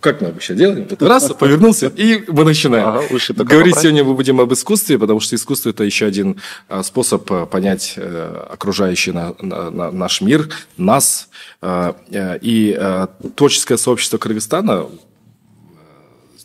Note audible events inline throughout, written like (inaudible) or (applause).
как мы обычно делаем? раз, повернулся, и мы начинаем. Ага, Говорить брать. сегодня мы будем об искусстве, потому что искусство – это еще один э, способ э, понять э, окружающий на, на, наш мир, нас. И творческое сообщество Кыргызстана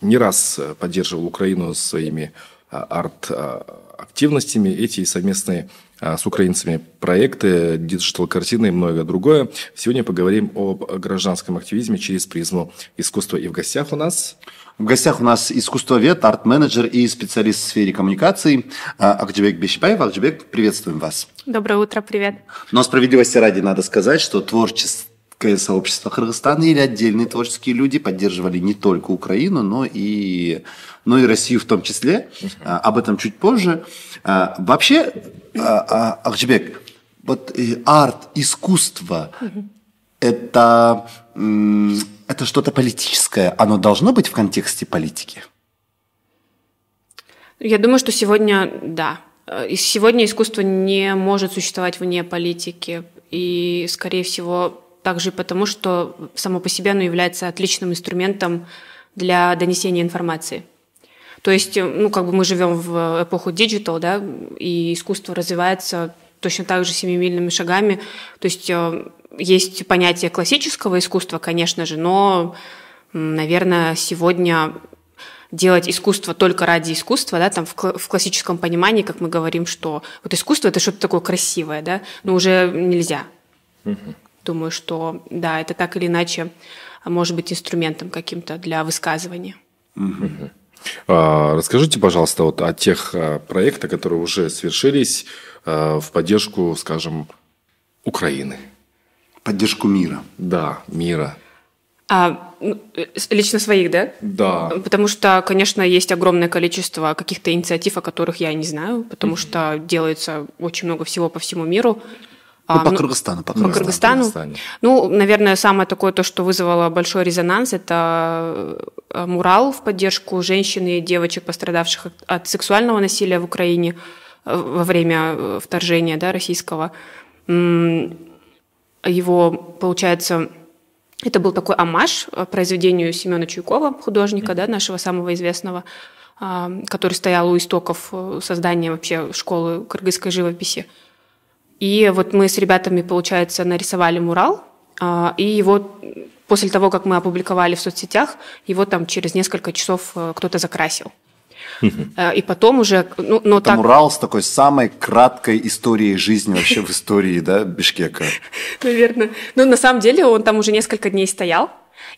не раз поддерживал Украину своими арт-активностями. Эти совместные а, с украинцами проекты, диджитал-картины и многое другое. Сегодня поговорим о гражданском активизме через призму искусства. И в гостях у нас... В гостях у нас искусствовед, арт-менеджер и специалист в сфере коммуникаций а, Акджибек Бешибаев. Акджибек, приветствуем вас. Доброе утро, привет. Но справедливости ради надо сказать, что творчество творческое сообщество Кыргызстана или отдельные творческие люди поддерживали не только Украину, но и, но и Россию в том числе. А, об этом чуть позже. А, вообще, а, а Ахчебек, вот э, арт, искусство, это, это что-то политическое. Оно должно быть в контексте политики? Я думаю, что сегодня да. Сегодня искусство не может существовать вне политики. И, скорее всего, также и потому, что само по себе оно является отличным инструментом для донесения информации. То есть, э, ну, как бы мы живем в эпоху диджитал, да, и искусство развивается точно так же семимильными шагами. То есть э, есть понятие классического искусства, конечно же, но, наверное, сегодня делать искусство только ради искусства, да, там в, кл- в классическом понимании, как мы говорим, что вот искусство это что-то такое красивое, да, но уже нельзя. Угу думаю, что да, это так или иначе а, может быть инструментом каким-то для высказывания. А, расскажите, пожалуйста, вот о тех а, проектах, которые уже свершились в поддержку, скажем, Украины. Поддержку мира. Да, мира. А, ну, лично своих, да? Да. Потому что, конечно, есть огромное количество каких-то инициатив, о которых я не знаю, потому mm-hmm. что делается очень много всего по всему миру. Ну, по а, ну, Кыргызстану, по Кыргызстану. По Кыргызстану. Ну, наверное, самое такое то, что вызвало большой резонанс, это э, э, мурал в поддержку женщин и девочек, пострадавших от сексуального насилия в Украине э, во время вторжения да, российского. Его, получается, это был такой амаш произведению Семена Чуйкова, художника, да, нашего самого известного, который стоял у истоков создания вообще школы кыргызской живописи. И вот мы с ребятами, получается, нарисовали мурал, а, и его после того, как мы опубликовали в соцсетях, его там через несколько часов э, кто-то закрасил. Э, и потом уже... Ну, но Это так... Мурал с такой самой краткой историей жизни вообще в истории, да, Бишкека? (laughs) Наверное. Ну, на самом деле он там уже несколько дней стоял,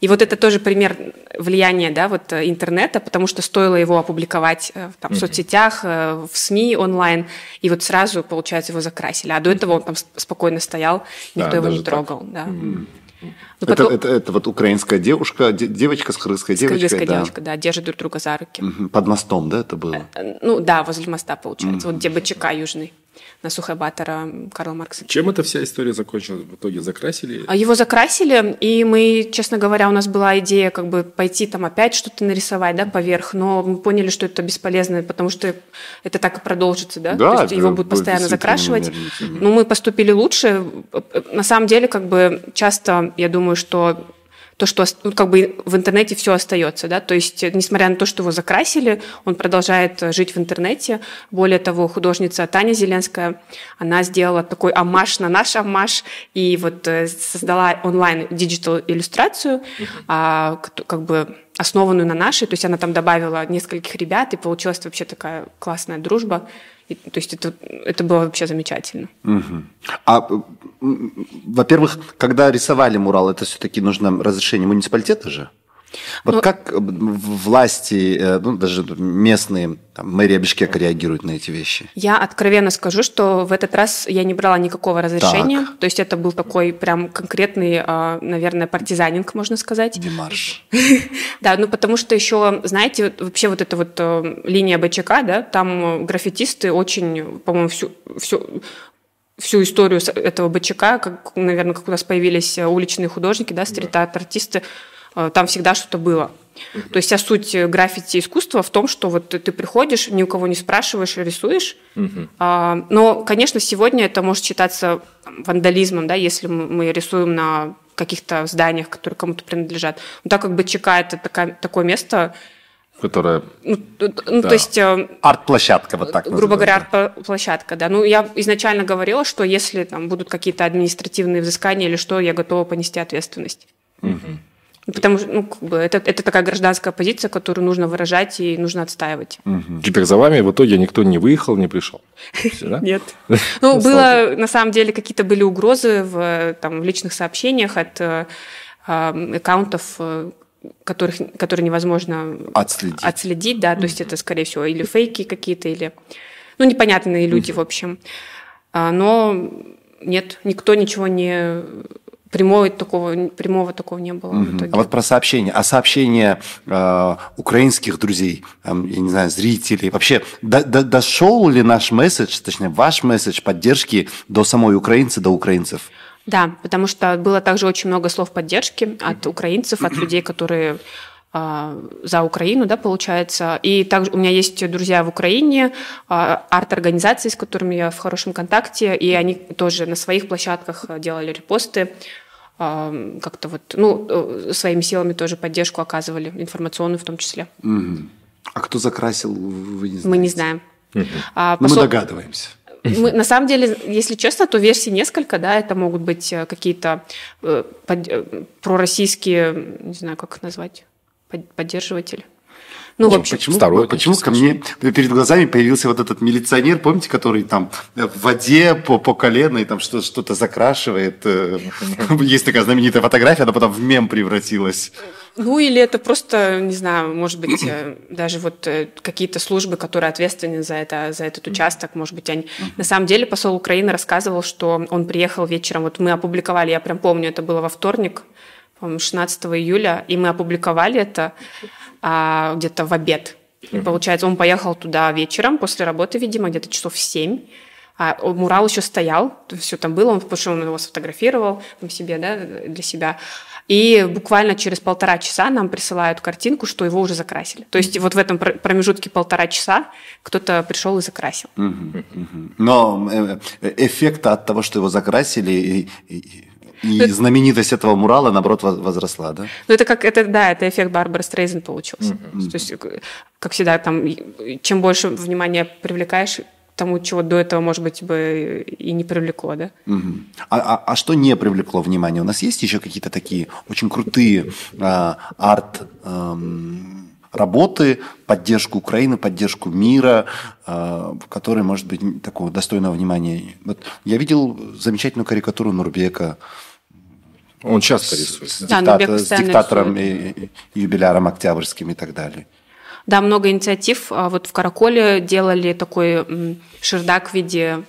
и вот это тоже пример влияния да, вот э, интернета, потому что стоило его опубликовать э, там, в соцсетях, э, в СМИ онлайн, и вот сразу, получается, его закрасили. А до этого он там спокойно стоял, никто да, его не трогал. Да. Но ну, это, это, это вот украинская девушка, девочка с крымской девочкой. Крымская да. девочка, да, держит друг друга за руки. Под мостом, да, это было? Ну да, возле моста, получается, вот где БЧК южный на Сухебатора Карла Маркса. Чем эта вся история закончилась? В итоге закрасили? А его закрасили, и мы, честно говоря, у нас была идея как бы пойти там опять что-то нарисовать, да, поверх, но мы поняли, что это бесполезно, потому что это так и продолжится, да? да То есть его будут постоянно закрашивать. Наверное, но ну, мы поступили лучше. Э, э, на самом деле, как бы часто, я думаю, что то, что ну, как бы в интернете все остается, да, то есть э, несмотря на то, что его закрасили, он продолжает э, жить в интернете. Более того, художница Таня Зеленская, она сделала такой амаш на наш амаш и вот э, создала онлайн диджитал иллюстрацию, uh-huh. а, как бы основанную на нашей, то есть она там добавила нескольких ребят, и получилась вообще такая классная дружба. И, то есть это, это было вообще замечательно. Угу. А, во-первых, когда рисовали мурал, это все-таки нужно разрешение муниципалитета же? Вот Но... Ну, как э, власти, э, ну, даже местные, там, мэрия Бишкека реагирует на эти вещи? Я откровенно скажу, что в этот раз я не брала никакого разрешения. Так. То есть это был такой прям конкретный, а, наверное, партизанинг, можно сказать. Демарш. (laughs) Да, ну потому что еще, знаете, вообще вот эта вот э, линия БЧК, да, там граффитисты очень, по-моему, всю, всю, всю историю этого БЧК, как, наверное, как у нас появились уличные художники, да, стрит-арт-артисты, да Э, там всегда что-то было. То есть вся а суть э, граффити искусства в том, что вот ты приходишь, ни у кого не спрашиваешь, а рисуешь. Угу. Но, конечно, сегодня это может считаться вандализмом, да, если мы рисуем на каких-то зданиях, которые кому-то принадлежат. Но так как БЧК это такая, такое место, которая... Ну, ну да. то есть... Э, арт-площадка, вот так Грубо говоря, арт-площадка, да. Ну, я изначально говорила, что если там будут какие-то административные взыскания или что, я готова понести ответственность. Угу. Потому что ну, как бы это, это такая гражданская позиция, которую нужно выражать и нужно отстаивать. Угу. Теперь за вами в итоге никто не выехал, не пришел? (laughs) Нет. (laughs) Ну, ну было, на самом деле, какие-то были угрозы в личных сообщениях от э, аккаунтов э, которых, которые невозможно отследить. отследить, да, то есть это, скорее всего, или фейки какие-то, или, ну, непонятные люди, в общем. А, но нет, никто ничего не прямого такого, прямого такого не было. Угу. В итоге. А вот про сообщения. А сообщения э, украинских друзей, э, я не знаю, зрителей, вообще до, до, дошел ли наш месседж, точнее ваш месседж поддержки до самой украинцы, до украинцев? Да, потому что было также очень много слов поддержки от украинцев, от людей, которые э, за Украину, да, получается. И также у меня есть друзья в Украине, э, арт-организации, с которыми я в хорошем контакте, и они тоже на своих площадках э, делали репосты как-то вот, ну, э, своими силами тоже поддержку оказывали, информационную в том числе. Угу. А кто закрасил, вы не знаете? Мы не знаем. Угу. А, ну, посол... Но мы догадываемся. Мы, на самом деле, если честно, то версий несколько, да, это могут быть э, какие-то э, под, э, пророссийские, не знаю, как их назвать, под, поддерживатели. Ну, Нет, вообще, почему, второй, почему ко мне перед глазами появился вот этот милиционер, помните, который там в воде по, по колено и там что-то закрашивает. Э, (laughs) есть такая знаменитая фотография, она потом в мем превратилась. Ну, или это просто, не знаю, может быть, э, даже вот э, какие-то службы, которые ответственны за, это, за этот участок, может быть, они... На самом деле посол Украины рассказывал, что он приехал вечером, вот мы опубликовали, я прям помню, это было во вторник, по-моему, 16 июля, и мы опубликовали это а, где-то в обед. И, получается, он поехал туда вечером после работы, видимо, где-то часов в 7. А мурал еще стоял, все там было, он, потому что он его сфотографировал там себе, да, для себя. И буквально через полтора часа нам присылают картинку, что его уже закрасили. То есть вот в этом промежутке полтора часа кто-то пришел и закрасил. Но э, э, эффекта от того, что его закрасили, и ну, знаменитость этого мурала, наоборот, возросла, да? Ну, это как, это, да, это эффект Барбары Стрейзен получился. Mm-hmm. То есть, э, как всегда, там, чем больше внимания привлекаешь, тому, чего до этого, может быть, бы и не привлекло, да? Угу. А, а, а что не привлекло внимание? У нас есть еще какие-то такие очень крутые э, арт... Эм работы, поддержку Украины, поддержку мира, э, который, может быть, такого достойного внимания. Вот я видел замечательную карикатуру Нурбека, он часто рисует. С, да, диктатор, с диктатором и, и юбиляром октябрьским и так далее. Да, много инициатив. А вот в Караколе делали такой шердак в виде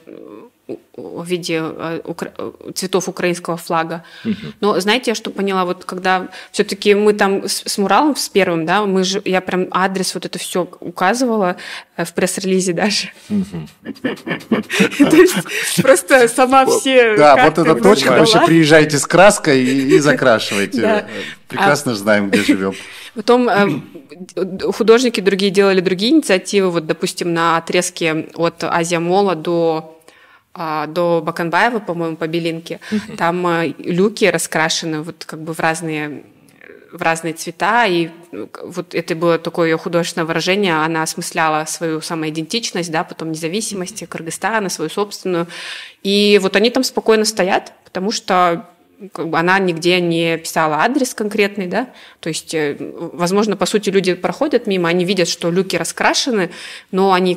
в виде э, э, цветов украинского флага. Угу. Но знаете, я что поняла, вот когда все-таки мы там с, с Муралом, с первым, да, мы же, я прям адрес вот это все указывала э, в пресс-релизе даже. (laughs) То есть просто сама все Да, вот эта точка, вообще приезжайте с краской и закрашивайте. Прекрасно а знаем, где живем. (laughs) Потом художники другие делали другие инициативы, вот, допустим, на отрезке от Азия Мола до а, до Баканбаева, по-моему, по Белинке. Там а, люки раскрашены вот как бы в разные в разные цвета, и ну, вот это было такое ее художественное выражение, она осмысляла свою самоидентичность, да, потом независимость Кыргызстана, свою собственную, и вот они там спокойно стоят, потому что ну, как бы она нигде не писала адрес конкретный, да, то есть, э, возможно, по сути, люди проходят мимо, они видят, что люки раскрашены, но они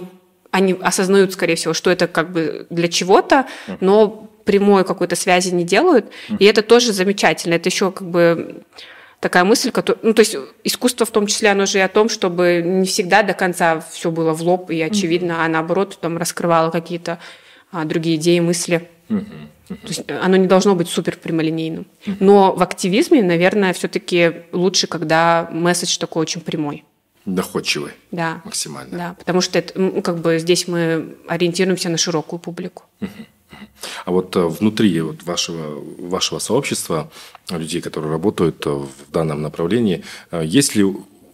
они осознают, скорее всего, что это как бы для чего-то, но прямой какой-то связи не делают. И это тоже замечательно. Это еще как бы такая мысль, которая, ну то есть искусство в том числе, оно же и о том, чтобы не всегда до конца все было в лоб и очевидно, а наоборот там раскрывало какие-то а, другие идеи, мысли. То есть оно не должно быть супер прямолинейным. Но в активизме, наверное, все-таки лучше, когда месседж такой очень прямой доходчивы да. максимально. Да, потому что это, как бы здесь мы ориентируемся на широкую публику. А вот э, внутри вот вашего, вашего сообщества, людей, которые работают э, в данном направлении, э, есть ли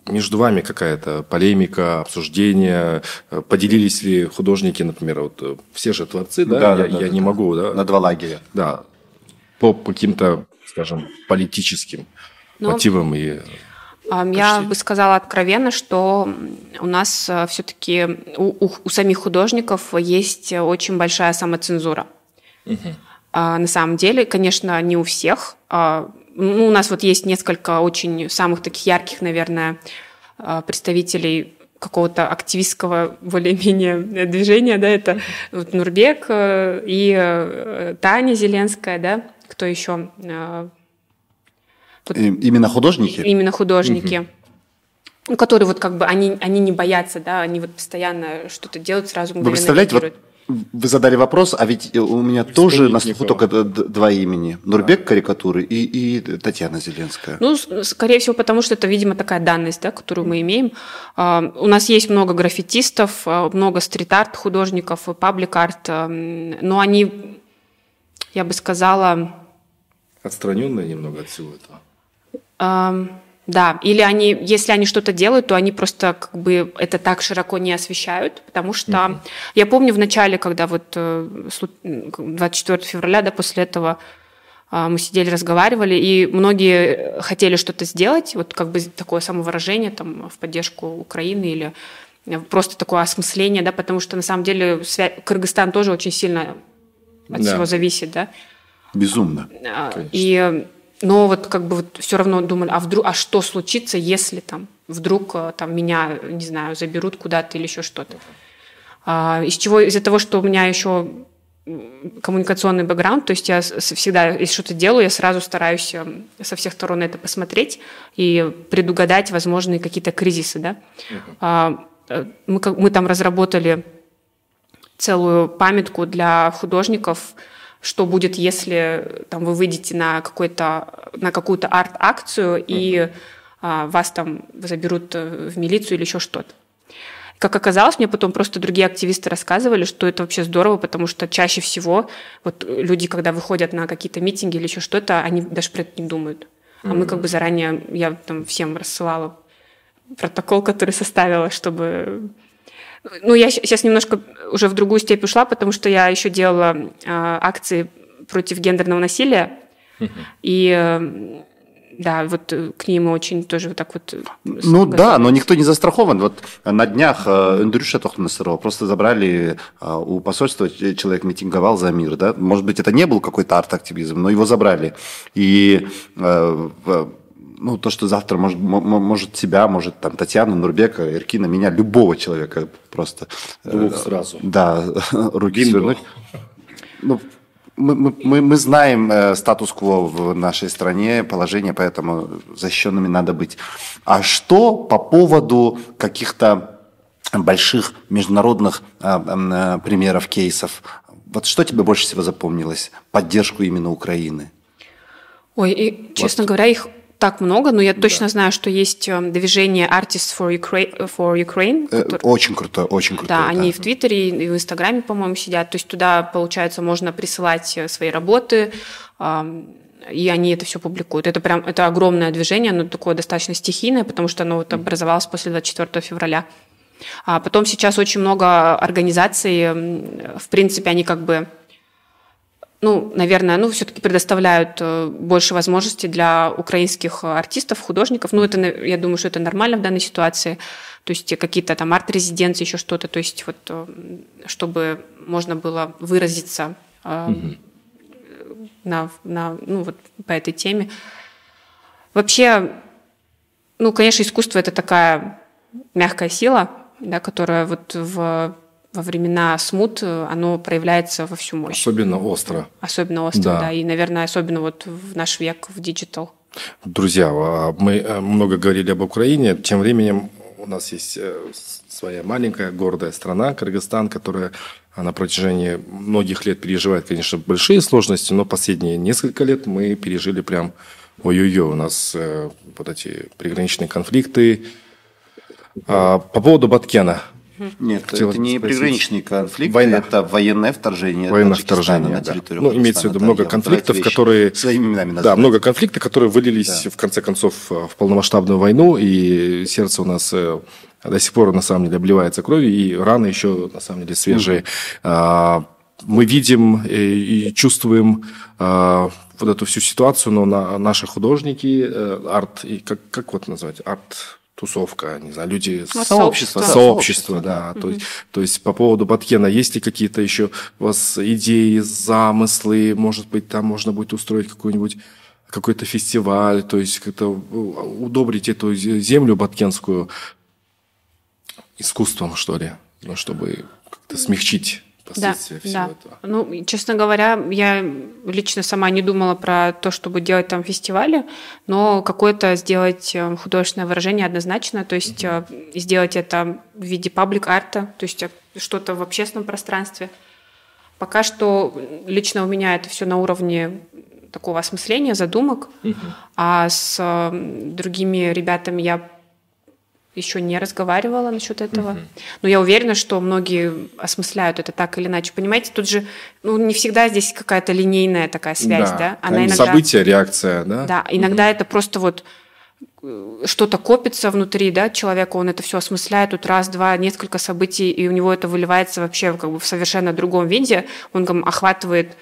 между вами какая-то полемика, обсуждение? Поделились ли художники, например, вот все же творцы, да? да я да, я не да. могу, да? На два лагеря. Да, по каким-то, скажем, политическим Но... Ну, мотивам и Почти. Я бы сказала откровенно, что у нас э, все-таки у, у, у самих художников есть э, очень большая самоцензура. Угу. На самом деле, конечно, не у всех. А, ну, у нас вот есть несколько очень самых таких ярких, наверное, а, представителей какого-то активистского (laughs) более-менее движения, да, это вот Нурбек э, и Таня Зеленская, да, кто еще Именно художники? Именно художники. Угу которые вот как бы они, они не боятся, да, они вот постоянно что-то делают, сразу Вы представляете, вот вы задали вопрос, а ведь у меня Вспомнить тоже на слуху только два имени. Нурбек да. карикатуры и, и Татьяна Зеленская. Ну, скорее всего, потому что это, видимо, такая данность, да, которую мы имеем. А, у нас есть много граффитистов, а, много стрит-арт художников, паблик-арт, но они, я бы сказала... Отстраненные немного от всего этого. Да, или они, если они что-то делают, то они просто как бы это так широко не освещают, потому что mm -hmm. я помню в начале, когда вот 24 э, февраля, да, после этого а, мы сидели, разговаривали, и многие хотели что-то сделать, вот как бы такое самовыражение там в поддержку Украины или э, просто такое осмысление, да, потому что на самом деле свя... Кыргызстан тоже очень сильно от да. всего зависит, да. Безумно. А, конечно. И но вот как бы вот все равно думали, а вдруг, а что случится, если там вдруг э, там меня, не знаю, заберут куда-то или еще что-то. А, из чего, из-за того, что у меня еще коммуникационный бэкграунд, то есть я всегда, если что-то делаю, я сразу стараюсь эм, со всех сторон это посмотреть и предугадать возможные какие-то кризисы, да. А, э, мы, мы там разработали целую памятку для художников – что будет, если там, вы выйдете на, какой-то, на какую-то арт-акцию и mm-hmm. а, вас там заберут э, в милицию или еще что-то. Как оказалось, мне потом просто другие активисты рассказывали, что это вообще здорово, потому что чаще всего вот люди, когда выходят на какие-то митинги или еще что-то, они даже про это не думают. А mm-hmm. мы как бы заранее, я там всем рассылала протокол, который составила, чтобы ну, я сейчас немножко уже в другую степь ушла, потому что я еще делала э, акции против гендерного насилия. И э, да, вот э, к ним очень тоже вот так вот... Э, ну да, но никто не застрахован. Вот на днях Эндрюша Тохтамасырова просто забрали э, у посольства, человек митинговал за мир, да? Может быть, это не был какой-то арт-активизм, но его забрали. И ну, то, что завтра может, может тебя, может там Татьяна, Нурбека, Иркина, меня, любого человека просто... Э, Двух сразу. Да, (laughs) руки Бинго. свернуть. Ну, мы, мы, мы знаем э, статус-кво в нашей стране, положение, поэтому защищенными надо быть. А что по поводу каких-то больших международных э, э, примеров, кейсов? Вот что тебе больше всего запомнилось? Поддержку именно Украины? Ой, и, вот. честно говоря, их так много, но я да. точно знаю, что есть э, движение Artists for Ukraine. For Ukraine э, который... Очень круто, очень круто. Да, да, они в Твиттере и в Инстаграме, по-моему, сидят. То есть туда, получается, можно присылать э, свои работы, и они это все публикуют. Это прям это огромное движение, но такое достаточно стихийное, потому что оно вот образовалось после 24 февраля. А потом сейчас очень много организаций, в принципе, они как бы ну, наверное, ну, все-таки предоставляют э, больше возможностей для украинских артистов, художников. Ну, это, я думаю, что это нормально в данной ситуации. То есть какие-то там арт-резиденции, еще что-то. То есть вот, э, чтобы можно было выразиться угу. на, на, ну, вот по этой теме. Вообще, ну, конечно, искусство – это такая мягкая сила, да, которая вот в во времена смут э, оно проявляется во всю мощь. Особенно остро. Особенно остро, да. да. И, наверное, особенно вот в наш век, в диджитал. Друзья, а мы э, много говорили об Украине. Тем временем у нас есть э, своя маленькая гордая страна, Кыргызстан, которая на протяжении многих лет переживает, конечно, большие сложности, но последние несколько лет мы пережили прям ой-ой-ой, у нас вот эти приграничные конфликты. А, по поводу Баткена – нет, Хотела это не спросить. приграничный конфликт, Война. это военное вторжение. Военное вторжение, на территорию да. Ну, имеется в виду много конфликтов, которые... Своими именами Да, много конфликтов, которые вылились, да. в конце концов, э, в полномасштабную войну, и сердце у нас э, до сих пор, на самом деле, обливается кровью, и раны еще, на самом деле, свежие. Mm-hmm. Мы видим э, и чувствуем а, вот эту всю ситуацию, но наши художники, арт, и как, как вот назвать, арт тусовка, не знаю, люди ну, сообщество, сообщество, да. да. То, есть, то есть по поводу Баткена есть ли какие-то еще у вас идеи, замыслы, может быть, там можно будет устроить какой-нибудь какой-то фестиваль, то есть как-то удобрить эту землю баткенскую искусством, что ли, ну, чтобы как-то смягчить последствия да, всего да. этого. Ну, честно говоря, я лично сама не думала про то, чтобы делать там фестивали, но какое-то сделать э, художественное выражение однозначно, то есть угу. сделать это в виде паблик-арта, то есть э, что-то в общественном пространстве. Пока что лично у меня это все на уровне такого осмысления, задумок, угу. а с другими ребятами я еще не разговаривала насчет этого. Угу. Но я уверена, что многие осмысляют это так или иначе. Понимаете, тут же ну, не всегда здесь какая-то линейная такая связь, да? да? Она иногда... Событие, реакция, да? Да, иногда угу. это просто вот э, что-то копится внутри да, человека, он это все осмысляет, тут раз, два, несколько событий, и у него это выливается вообще как бы в совершенно другом виде, он там охватывает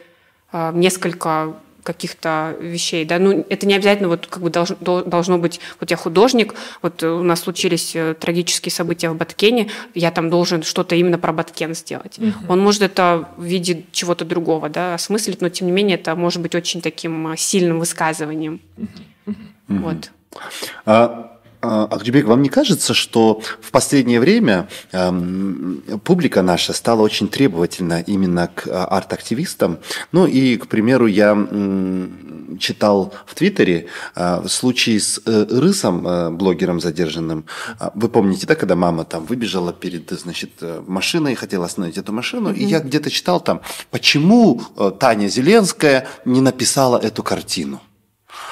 э, несколько каких-то вещей, да, ну это не обязательно вот как бы должно, должно быть, вот я художник, вот э, у нас случились э, трагические события в Баткене, я там должен что-то именно про Баткен сделать. Угу. Он может это в виде чего-то другого, да, осмыслить, но тем не менее это может быть очень таким э, сильным высказыванием. Угу. Вот. А, а, Акджибек, вам не кажется, что в последнее время эм, публика наша стала очень требовательна именно к а, арт-активистам? Ну и, к примеру, я читал в Твиттере э, случай с э, Рысом, э, блогером задержанным. А, вы помните, да, когда мама там выбежала перед, значит, машиной, и хотела остановить эту машину, mm-hmm. и я где-то читал там, почему Таня Зеленская не написала эту картину?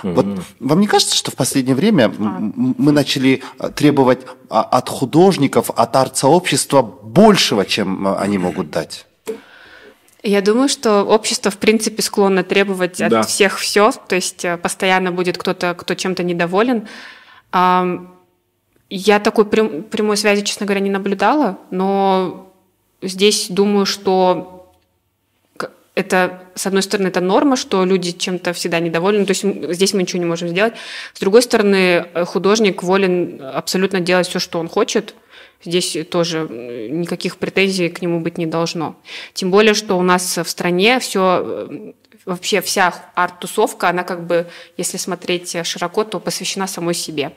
Mm-hmm. Вот вам не кажется, что в последнее время а. мы начали э, требовать а, от художников, от арт-сообщества большего, чем э, они могут дать? Я думаю, что общество, в принципе, склонно требовать да. от всех все, то есть э, постоянно будет кто-то, кто чем-то недоволен. Я такой прям, прямой связи, честно говоря, не наблюдала, но здесь думаю, что это, с одной стороны, это норма, что люди чем-то всегда недовольны, то есть здесь мы ничего не можем сделать. С другой стороны, э, художник волен абсолютно делать все, что он хочет. Здесь тоже никаких претензий к нему быть не должно. Тем более, что у нас в стране все э, вообще вся арт-тусовка, она как бы, если смотреть э, широко, то посвящена самой себе.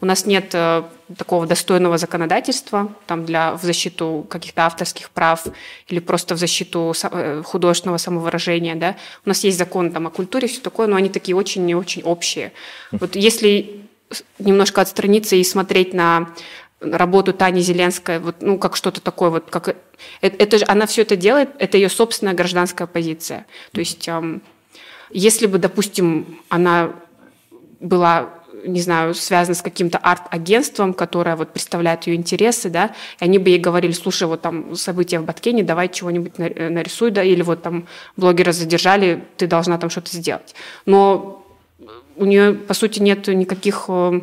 У нас нет э, такого достойного законодательства там, для, в защиту каких-то авторских прав или просто в защиту э, художественного самовыражения. Да? У нас есть закон там, о культуре, все такое, но они такие очень-очень общие. Вот если немножко отстраниться и смотреть на работу Тани Зеленской, вот, ну, как что-то такое, вот, как это, это же, она все это делает, это ее собственная гражданская позиция. То есть, эм, если бы, допустим, она была не знаю, связана с каким-то арт-агентством, которое вот представляет ее интересы, да, и они бы ей говорили, слушай, вот там события в Баткене, давай чего-нибудь э, нарисуй, да, или вот там блогера задержали, ты должна там что-то сделать. Но у нее, по сути, нет никаких э,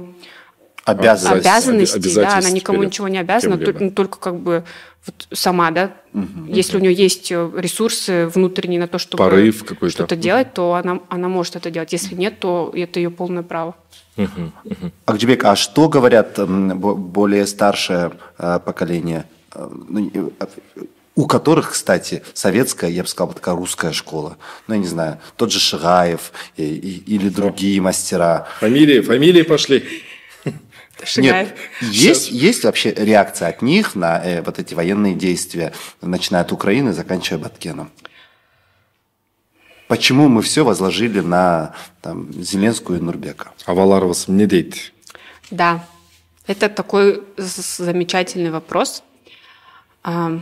обязанности, обязанности да, она никому перед ничего не обязана, только, ну, только как бы вот сама, да, угу, если угу. у нее есть э, ресурсы внутренние на то, чтобы что-то делать, то она, она может это делать. Если нет, то это ее полное право. Угу, угу. Акджибек, а что говорят более старшее э, поколение, э, ну, у которых, кстати, советская, я бы сказал, такая русская школа. Ну, я не знаю, тот же Шираев или другие мастера. Фамилии, фамилии пошли. Нет, есть, есть вообще реакция от них на э, вот эти военные действия, начиная от Украины, заканчивая Баткеном? Почему мы все возложили на там, Зеленскую и Нурбека? А Валарвас не дейт. Да, это такой замечательный вопрос. А,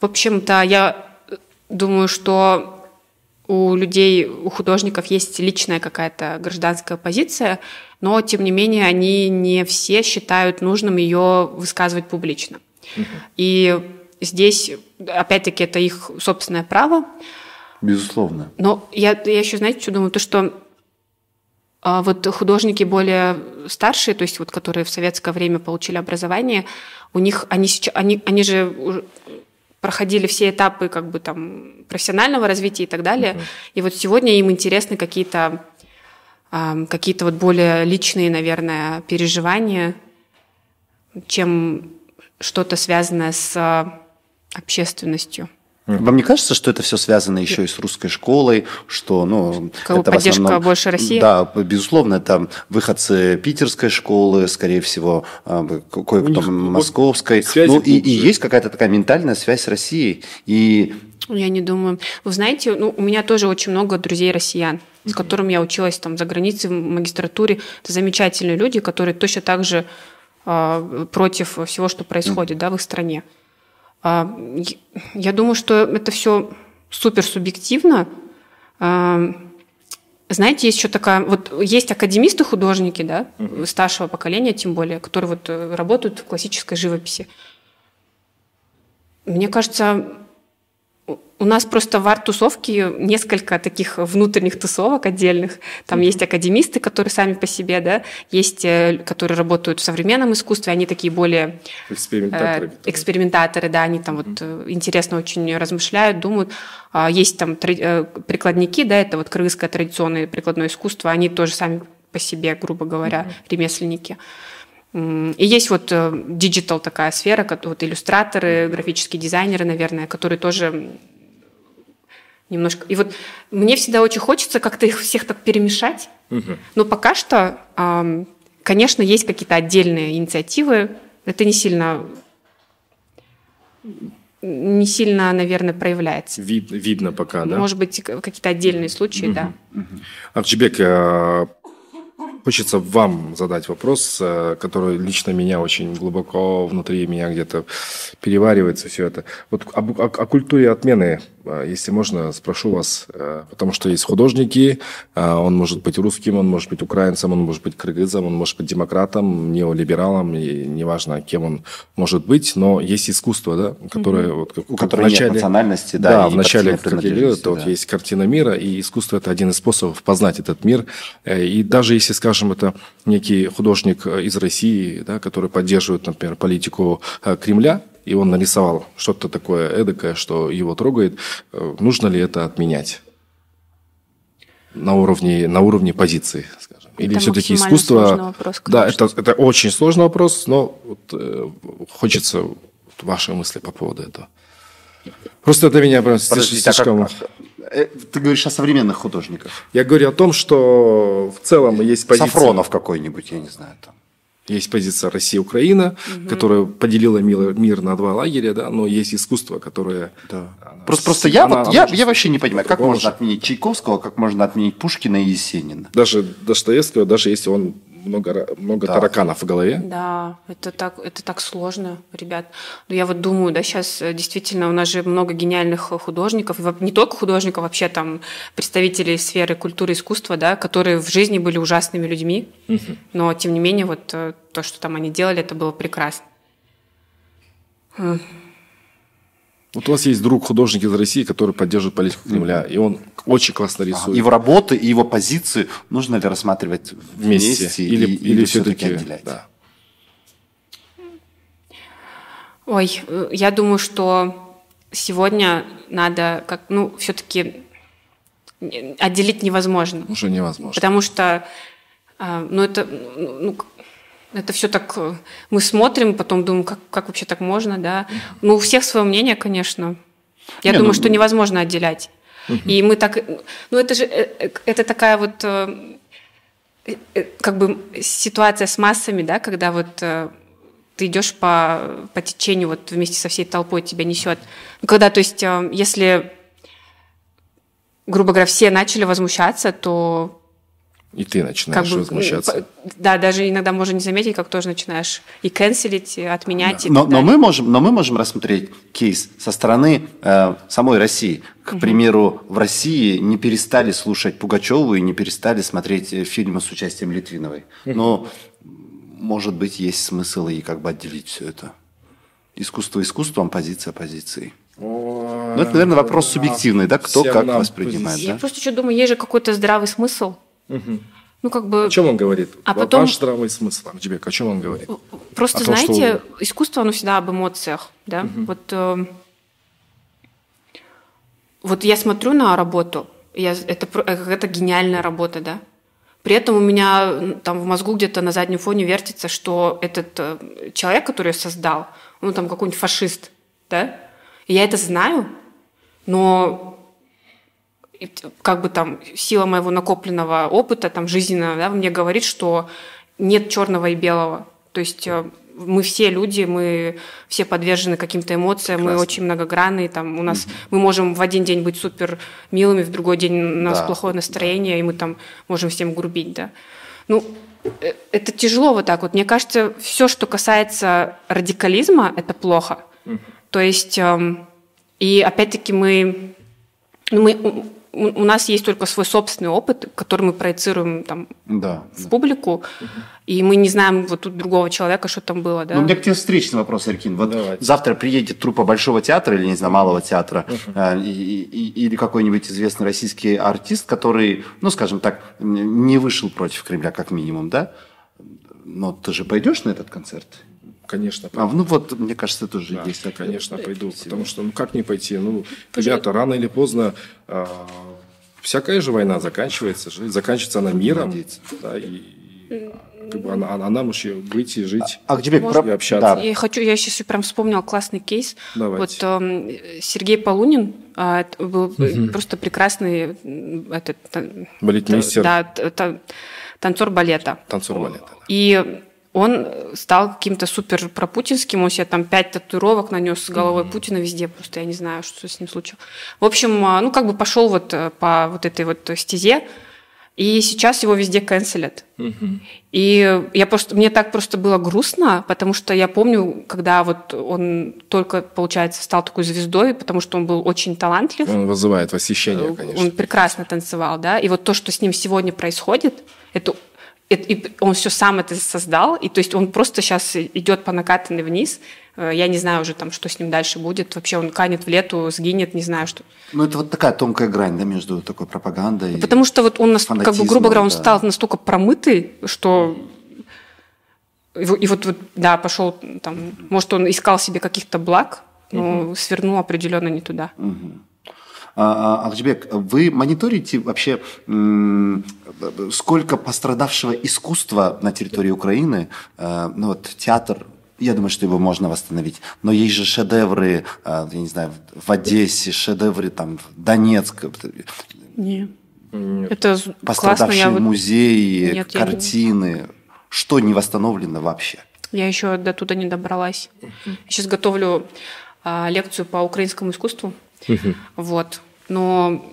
в общем-то, я э, думаю, что у людей, у художников есть личная какая-то гражданская позиция – но, тем не менее, они не все считают нужным ее высказывать публично. Угу. И здесь, опять-таки, это их собственное право. Безусловно. Но я, я еще, знаете, что думаю? То, что а вот художники более старшие, то есть вот которые в советское время получили образование, у них они сейчас они они же проходили все этапы как бы там профессионального развития и так далее. Угу. И вот сегодня им интересны какие-то какие-то вот более личные, наверное, переживания, чем что-то связанное с а, общественностью. Вам не кажется, что это все связано еще и с русской школой, что, ну, Кого это поддержка в основном, больше России? Да, безусловно, это выходцы питерской школы, скорее всего, а, кое-кто московской. Ну и, и есть какая-то такая ментальная связь с Россией. И ну, я не думаю. Вы знаете, ну, у меня тоже очень много друзей россиян с которым я училась там за границей в магистратуре. Это замечательные люди, которые точно так же э, против всего, что происходит да, в их стране. Э, я думаю, что это все супер субъективно. Э, а, знаете, есть еще такая, вот есть академисты-художники, да, mm старшего поколения, тем более, которые вот э, работают в классической живописи. Мне кажется, у нас просто в арт-тусовке несколько таких внутренних тусовок отдельных. Там есть академисты, которые сами по себе, да, есть, э, которые работают в современном искусстве, они такие более... Э, экспериментаторы. Э, экспериментаторы, да, они там mm-hmm. вот э, интересно очень размышляют, думают. А есть там прикладники, да, это вот крымское традиционное прикладное искусство, они тоже сами по себе, грубо говоря, mm-hmm. ремесленники. И есть вот диджитал такая сфера, вот иллюстраторы, графические дизайнеры, наверное, которые тоже немножко. И вот мне всегда очень хочется как-то их всех так перемешать. Угу. Но пока что, конечно, есть какие-то отдельные инициативы. Это не сильно не сильно, наверное, проявляется. Вид, видно пока, да? Может быть, какие-то отдельные случаи, угу. да. Угу. Арчебек, а, Хочется вам задать вопрос, э, который лично меня очень глубоко внутри меня где-то переваривается все это. Вот о, о, о культуре отмены, э, если можно, спрошу вас, э, потому что есть художники, он может быть русским, он может быть украинцем, он может быть кыргызом, он может быть демократом, неолибералом, и неважно, кем он может быть, но есть искусство, да, которое mm вот, у которого нет национальности, да, да в начале это да. вот есть картина мира, и искусство это один из способов познать этот мир, и даже если, скажем скажем, это некий художник э, из России, да, который поддерживает, например, политику э, Кремля, и он нарисовал что-то такое эдакое, что его трогает. Э, нужно ли это отменять? на уровне, на уровне позиции, скажем. Или все-таки искусство... Вопрос, да, это, это очень сложный вопрос, но вот, э, хочется ваши мысли по поводу этого. Просто это меня просто Подождите, слишком... А как, э, ты говоришь о современных художниках. Я говорю о том, что в целом есть позиция... Сафронов какой-нибудь, я не знаю, там. Есть позиция Россия-Украина, угу. которая поделила мир, на два лагеря, да, но есть искусство, которое... Да. Она, просто, просто я, она, вот, я, я вообще не понимаю, как можно отменить Чайковского, как можно отменить Пушкина и Есенина. Даже Достоевского, даже если он много, много да. тараканов в голове. Да, это так, это так сложно, ребят. Но ну, я вот думаю, да, сейчас э, действительно у нас же много гениальных э, художников, не только художников, вообще там представителей сферы культуры и искусства, да, которые в жизни были ужасными людьми, угу. но тем не менее вот э, то, что там они делали, это было прекрасно. Вот у вас есть друг художник из России, который поддерживает политику Кремля, и он очень классно рисует. Ага. Его работы и его позиции нужно ли рассматривать вместе, вместе или, или, или все-таки отделять? Да. Ой, э, я думаю, что сегодня надо как, ну, все-таки э, отделить невозможно. Уже невозможно. Потому что а, ну, это ну, ну это все так э, мы смотрим, потом думаем, как, как вообще так можно, да. Ну, у всех свое мнение, конечно. Я Не, ну, думаю, ну... что невозможно отделять. Угу. И мы так. Э, ну, это же э, это такая вот как бы ситуация с массами, да, когда вот ты идешь по, по течению вот вместе со всей толпой тебя несет. Когда, то есть, если, грубо говоря, все начали возмущаться, то и ты начинаешь как бы, возмущаться. Э, да, даже иногда можно не заметить, как тоже начинаешь и канцелить, и отменять. Да. И но, но, мы можем, но мы можем рассмотреть кейс со стороны э, самой России. К угу. примеру, в России не перестали слушать Пугачеву и не перестали смотреть э, фильмы с участием Литвиновой. Но, может быть, есть смысл и как бы отделить все это. Искусство искусством, позиция позицией. Ну, это, наверное, вопрос субъективный, да, кто как воспринимает. Я просто еще думаю, есть же какой-то здравый смысл Угу. Ну, как бы... О чем он говорит? А потом... Ваш здравый смысл, Амджибек, о чем он говорит? Просто, том, знаете, что... искусство, оно всегда об эмоциях, да? Угу. Вот, э... вот я смотрю на работу, я... это э, это гениальная работа, да? При этом у меня там в мозгу где-то на заднем фоне вертится, что этот э, человек, который ее создал, он там какой-нибудь фашист, да? И я это знаю, но как бы там сила моего накопленного опыта, там жизненного, да, мне говорит, что нет черного и белого. То есть э, мы все люди, мы все подвержены каким-то эмоциям, Классно. мы очень многогранные, там у нас угу. мы можем в один день быть супер милыми, в другой день у нас да. плохое настроение, и мы там можем всем грубить, да. Ну, э, это тяжело вот так вот. Мне кажется, все, что касается радикализма, это плохо. Угу. То есть эм, и опять-таки мы, ну, мы у, нас есть только свой собственный опыт, который мы проецируем там да, в да. публику, и мы не знаем вот тут другого человека, что там было, да. Ну, у меня к тебе встречный вопрос, Эркин. Вот Давайте. завтра приедет труппа Большого театра или, не знаю, Малого театра, угу. э, и, и, или какой-нибудь известный российский артист, который, ну, скажем так, не вышел против Кремля, как минимум, да? Но ты же пойдешь на этот концерт? конечно. Приду. А, ну вот, мне кажется, тоже да, есть. Ответ. Конечно, приду, потому что, ну как не пойти? Ну, ребята, рано или поздно э, всякая же война заканчивается, заканчивается она миром, Надеется. да, и, и ну она, она может еще быть и жить. А, а к тебе Может, про... общаться. Да. Я хочу, я сейчас прям вспомнил классный кейс. Давайте. Вот э, Сергей Полунин э, был угу. просто прекрасный этот э, балетмейстер. Да, та, танцор балета. Танцор балета. Да. И он э, стал каким-то супер пропутинским, он себе там пять татуировок нанес с головой mm-hmm. Путина везде, просто я не знаю, что с ним случилось. В общем, а, ну как бы пошел вот э, по вот этой вот стезе, и сейчас его везде канцелят. Mm-hmm. И я просто, мне так просто было грустно, потому что я помню, когда вот он только, получается, стал такой звездой, потому что он был очень талантлив. Он вызывает восхищение, э, конечно. Он прекрасно танцевал, да. И вот то, что с ним сегодня происходит, это и, он все сам это создал, и то есть он просто сейчас идет по накатанной вниз. Э, я не знаю уже там, что с ним дальше будет. Вообще он канет в лету, сгинет, не знаю что. Ну это вот такая тонкая грань, да, между такой пропагандой. Потому что вот он, как бы грубо говоря, он да. стал настолько промытый, что и, и вот, вот да пошел там, может он искал себе каких-то благ, но угу. свернул определенно не туда. Угу. Ахджбек, а, вы мониторите вообще, сколько пострадавшего искусства на территории Украины, э, ну вот театр, я думаю, что его можно восстановить. Но есть же шедевры, э, я не знаю, в Одессе, шедевры там в Донецке. Нет. Это Пострадавшие классно, музеи, вот... Нет, картины. Я... Что не восстановлено вообще? Я еще до туда не добралась. Сейчас готовлю а, лекцию по украинскому искусству Угу. Вот. Но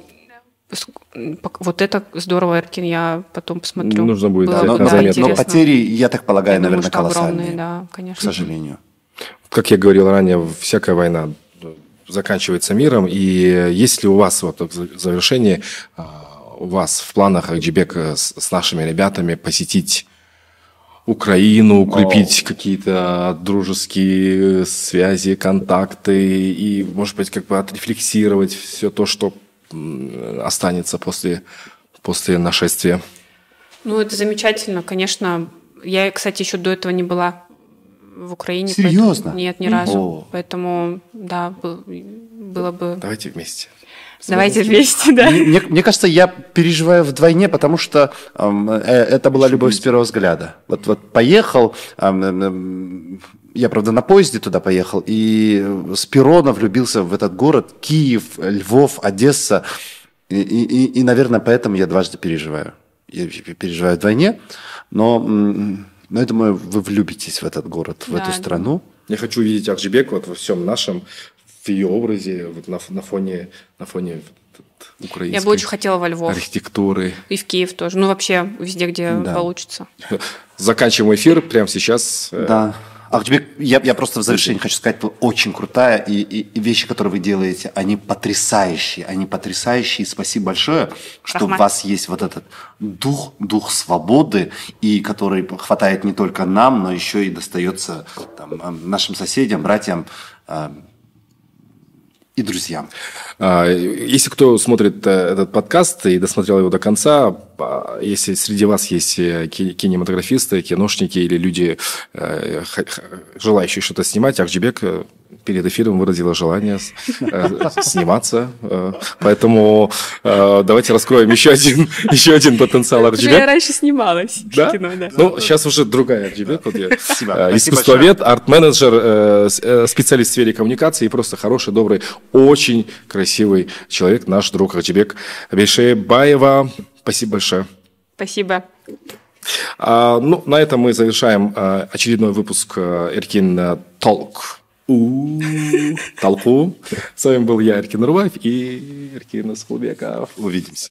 вот это здорово, Эркин, я потом посмотрю. Нужно будет Было, да, но, да, интересно. но потери, я так полагаю, я наверное, думаю, колоссальные. Огромные, да, конечно. К сожалению. Как я говорил ранее, всякая война заканчивается миром. И если у вас вот в завершении а, у вас в планах, Акджибек, с нашими ребятами посетить Украину, укрепить какие-то дружеские связи, контакты и, может быть, как бы отрефлексировать все то, что останется после, после нашествия. Ну, это замечательно, конечно. Я, кстати, еще до этого не была в Украине. Серьезно? Поэтому... Нет, ни разу. О. Поэтому, да, было бы... Давайте вместе. Давайте вместе, да. Мне, мне кажется, я переживаю вдвойне, потому что э, это была любовь с первого взгляда. Вот, вот поехал, э, э, я, правда, на поезде туда поехал, и с Перона влюбился в этот город, Киев, Львов, Одесса. И, и, и, и наверное, поэтому я дважды переживаю. Я переживаю вдвойне, но, но я думаю, вы влюбитесь в этот город, в да. эту страну. Я хочу увидеть Ахджибек вот во всем нашем в ее образе вот на, на фоне, на фоне украинской Я бы очень хотела во Львов. Архитектуры. И в Киев тоже. Ну, вообще, везде, где да. получится. (laughs) Заканчиваем эфир прямо сейчас. Э, да. а тебе я, я просто в завершении хочу сказать, вы очень крутая, и, и, и вещи, которые вы делаете, они потрясающие, они потрясающие. Спасибо большое, что Рахмат. у вас есть вот этот дух, дух свободы, и который хватает не только нам, но еще и достается там, э, нашим соседям, братьям, э, и друзьям. А, если кто смотрит э, этот подкаст и досмотрел его до конца, если среди вас есть э, кинематографисты, киношники или люди, э, желающие что-то снимать, Ахджибек э, перед эфиром выразила желание сниматься. Поэтому давайте раскроем еще один, (laughs) еще один потенциал Арджибек. Я раньше снималась да? кино, да. Ну, сейчас уже другая Арджибек. Вот Искусствовед, арт-менеджер, специалист в сфере коммуникации и просто хороший, добрый, очень красивый человек, наш друг Арджибек Бейшебаева. Спасибо большое. Спасибо. А, ну, на этом мы завершаем а, очередной выпуск а, Эркин Толк. Э, Толку. С вами был я, Эркин Руваев и Эркин Скулбеков. Увидимся.